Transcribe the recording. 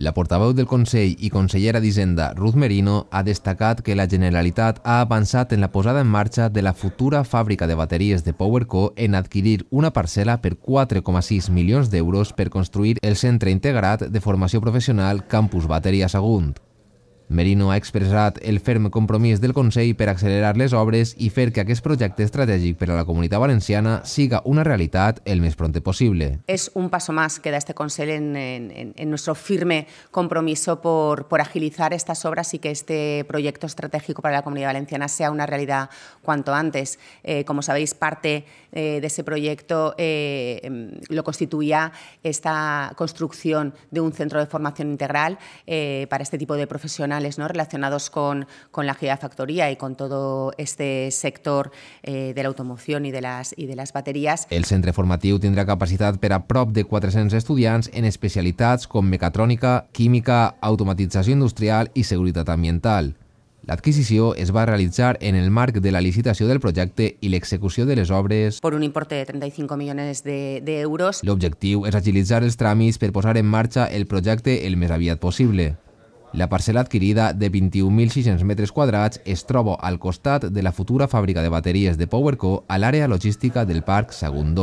La portaveu del Consell i consellera d'Hisenda, Ruth Merino, ha destacat que la Generalitat ha avançat en la posada en marxa de la futura fàbrica de bateries de PowerCo en adquirir una parcel·la per 4,6 milions d'euros per construir el Centre Integrat de Formació Professional Campus Bateria Sagunt. Merino ha expresado el firme compromiso del Consell para acelerar las obras y fer que aquest projecte estratègic para la Comunidad valenciana siga una realidad el més pronto posible. Es un paso más que da este Consell en, nuestro firme compromiso por, por agilizar estas obras y que este proyecto estratégico para la comunidad valenciana sea una realidad cuanto antes. Eh, como sabéis, parte eh, de ese proyecto eh, lo constituía esta construcción de un centro de formación integral para este tipo de profesionales profesionales ¿no? relacionados con, con la gigafactoría y con todo este sector eh, de la automoción y de las, y de las bateries. El centre formatiu tindrà capacitat per a prop de 400 estudiants en especialitats com mecatrònica, química, automatització industrial i seguretat ambiental. L'adquisició es va realitzar en el marc de la licitació del projecte i l'execució de les obres... Per un import de 35 milions d'euros. De, de L'objectiu és agilitzar els tràmits per posar en marxa el projecte el més aviat possible. La parcel·la adquirida de 21.600 metres quadrats es troba al costat de la futura fàbrica de bateries de PowerCo a l'àrea logística del Parc Sagunt